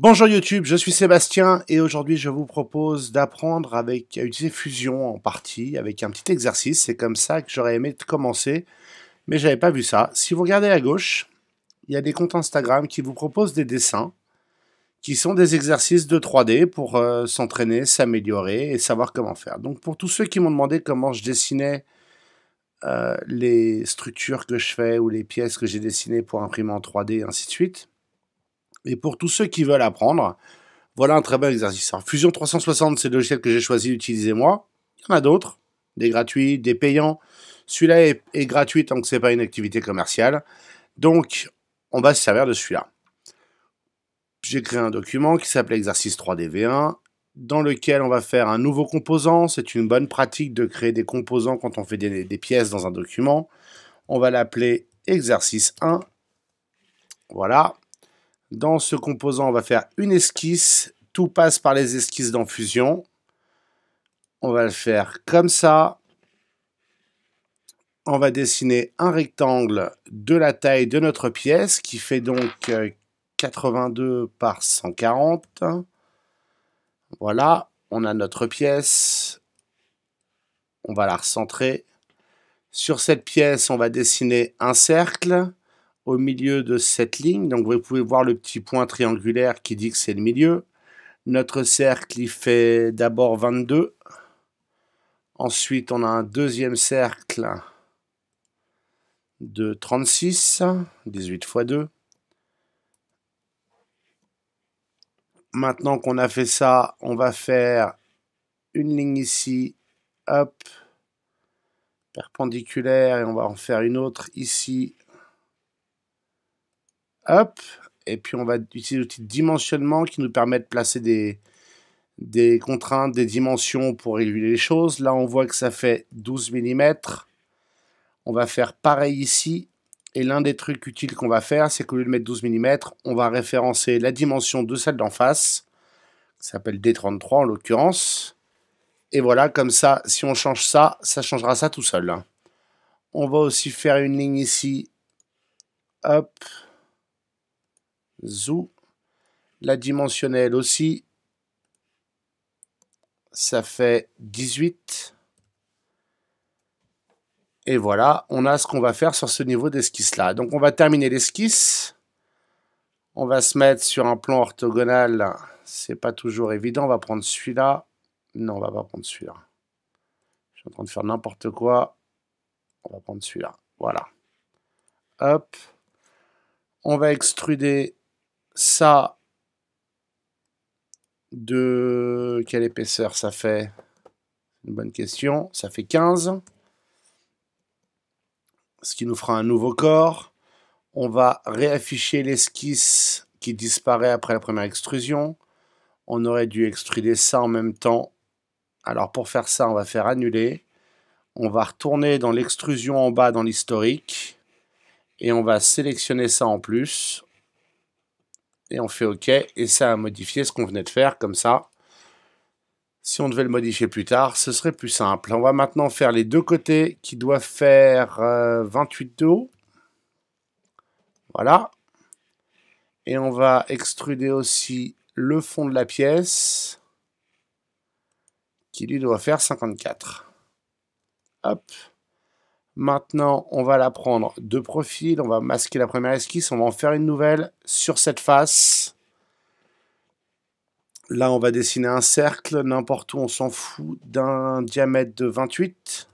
Bonjour YouTube, je suis Sébastien et aujourd'hui je vous propose d'apprendre avec à utiliser Fusion en partie avec un petit exercice. C'est comme ça que j'aurais aimé commencer, mais j'avais pas vu ça. Si vous regardez à gauche, il y a des comptes Instagram qui vous proposent des dessins qui sont des exercices de 3D pour euh, s'entraîner, s'améliorer et savoir comment faire. Donc pour tous ceux qui m'ont demandé comment je dessinais euh, les structures que je fais ou les pièces que j'ai dessinées pour imprimer en 3D et ainsi de suite, et pour tous ceux qui veulent apprendre, voilà un très bon exercice. Hein. Fusion 360, c'est le logiciel que j'ai choisi d'utiliser moi. Il y en a d'autres, des gratuits, des payants. Celui-là est, gratuit tant que ce n'est pas une activité commerciale. Donc, on va se servir de celui-là. J'ai créé un document qui s'appelle exercice 3DV1 dans lequel on va faire un nouveau composant. C'est une bonne pratique de créer des composants quand on fait des, des pièces dans un document. On va l'appeler exercice 1. Voilà. Dans ce composant, on va faire une esquisse. Tout passe par les esquisses d'infusion. On va le faire comme ça. On va dessiner un rectangle de la taille de notre pièce qui fait donc 82 euh, par 140. Voilà, on a notre pièce. On va la recentrer. Sur cette pièce, on va dessiner un cercle au milieu de cette ligne. Donc vous pouvez voir le petit point triangulaire qui dit que c'est le milieu. Notre cercle, il fait d'abord 22. Ensuite, on a un deuxième cercle de 36, 18 x 2. Maintenant qu'on a fait ça, on va faire une ligne ici, hop, perpendiculaire, et on va en faire une autre ici, up. Et puis, on va utiliser l'outil dimensionnement qui nous permet de placer des, contraintes, des dimensions pour réguler les choses. Là, on voit que ça fait 12 mm. On va faire pareil ici. Et l'un des trucs utiles qu'on va faire, c'est qu'au lieu de mettre 12 mm, on va référencer la dimension de celle d'en face, qui s'appelle D33 en l'occurrence. Et voilà, comme ça, si on change ça, ça changera ça tout seul. On va aussi faire une ligne ici. Hop zou. La dimensionnelle aussi, ça fait 18. Et voilà, on a ce qu'on va faire sur ce niveau d'esquisse-là. Donc on va terminer l'esquisse. On va se mettre sur un plan orthogonal. C'est pas toujours évident. On va prendre celui-là. Non, on va pas prendre celui-là. Je suis en train de faire n'importe quoi. On va prendre celui-là. Voilà. Hop. On va extruder ça, de quelle épaisseur ça fait Une bonne question. Ça fait 15. Ce qui nous fera un nouveau corps. On va réafficher l'esquisse qui disparaît après la première extrusion. On aurait dû extruder ça en même temps. Alors pour faire ça, on va faire annuler. On va retourner dans l'extrusion en bas dans l'historique. Et on va sélectionner ça en plus et on fait OK, et ça a modifié ce qu'on venait de faire, comme ça. Si on devait le modifier plus tard, ce serait plus simple. On va maintenant faire les deux côtés qui doivent faire 28 euh, de haut. Voilà. Et on va extruder aussi le fond de la pièce, qui lui doit faire 54. Hop. Maintenant, on va la prendre de profil, on va masquer la première esquisse, on va en faire une nouvelle sur cette face. Là, on va dessiner un cercle, n'importe où, on s'en fout, d'un diamètre de 28.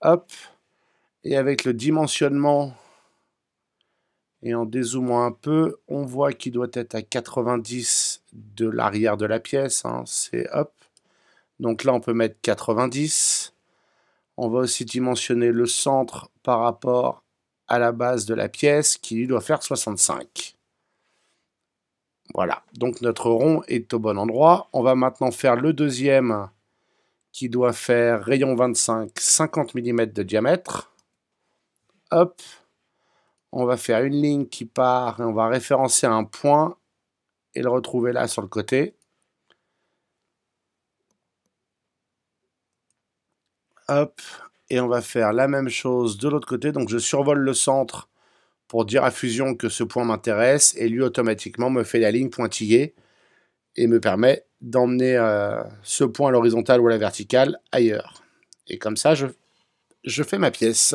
Hop. Et avec le dimensionnement, et en dézoomant un peu, on voit qu'il doit être à 90 de l'arrière de la pièce. Hein. C'est hop. Donc là, on peut mettre 90. On va aussi dimensionner le centre par rapport à la base de la pièce qui lui doit faire 65. Voilà, donc notre rond est au bon endroit. On va maintenant faire le deuxième qui doit faire rayon 25, 50 mm de diamètre. Hop, on va faire une ligne qui part et on va référencer un point et le retrouver là sur le côté. Hop, et on va faire la même chose de l'autre côté. Donc je survole le centre pour dire à Fusion que ce point m'intéresse et lui automatiquement me fait la ligne pointillée et me permet d'emmener euh, ce point à l'horizontale ou à la verticale ailleurs. Et comme ça, je, je fais ma pièce.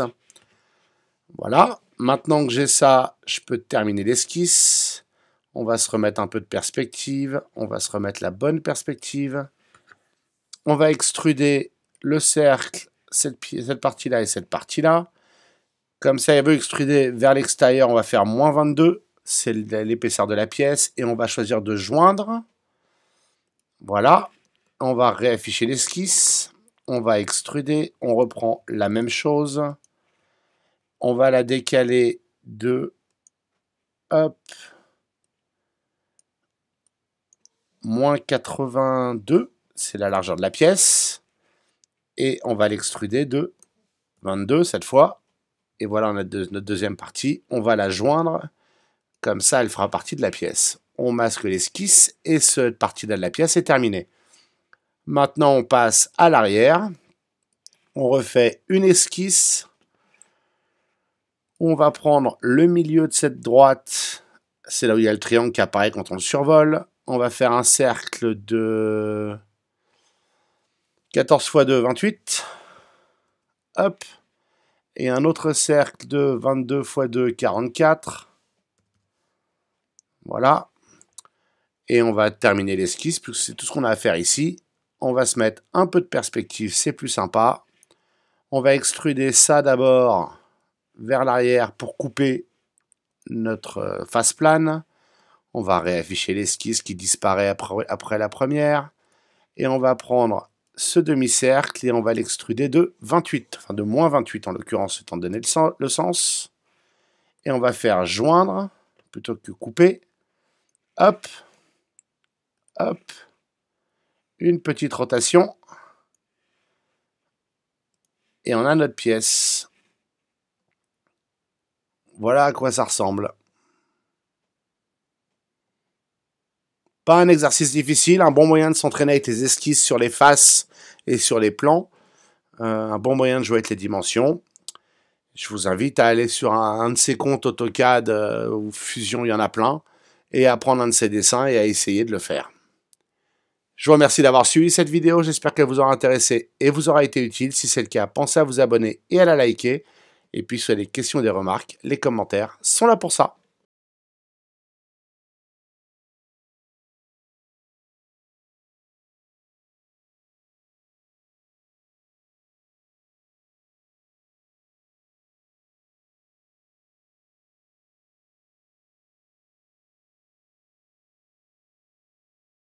Voilà. Maintenant que j'ai ça, je peux terminer l'esquisse. On va se remettre un peu de perspective. On va se remettre la bonne perspective. On va extruder le cercle, cette, partie-là et cette partie-là. Comme ça, elle veut extruder vers l'extérieur, on va faire moins 22, c'est l'épaisseur de la pièce, et on va choisir de joindre. Voilà, on va réafficher l'esquisse, on va extruder, on reprend la même chose, on va la décaler de, moins 82, c'est la largeur de la pièce et on va l'extruder de 22 cette fois. Et voilà on notre deuxième partie. On va la joindre, comme ça elle fera partie de la pièce. On masque l'esquisse et cette partie-là de la pièce est terminée. Maintenant on passe à l'arrière. On refait une esquisse. On va prendre le milieu de cette droite. C'est là où il y a le triangle qui apparaît quand on le survole. On va faire un cercle de 14 x 2, 28. Hop. Et un autre cercle de 22 x 2, 44. Voilà. Et on va terminer l'esquisse, puisque c'est tout ce qu'on a à faire ici. On va se mettre un peu de perspective, c'est plus sympa. On va extruder ça d'abord vers l'arrière pour couper notre euh, face plane. On va réafficher l'esquisse qui disparaît après, après la première. Et on va prendre ce demi-cercle et on va l'extruder de 28, enfin de moins 28 en l'occurrence, étant donné le sens. Et on va faire joindre, plutôt que couper, hop, hop, une petite rotation. Et on a notre pièce. Voilà à quoi ça ressemble. Pas un exercice difficile, un bon moyen de s'entraîner avec tes esquisses sur les faces et sur les plans, euh, un bon moyen de jouer avec les dimensions. Je vous invite à aller sur un, de ces comptes AutoCAD euh, ou Fusion, il y en a plein, et à prendre un de ces dessins et à essayer de le faire. Je vous remercie d'avoir suivi cette vidéo, j'espère qu'elle vous aura intéressé et vous aura été utile. Si c'est le cas, pensez à vous abonner et à la liker. Et puis, sur les questions, des remarques, les commentaires sont là pour ça.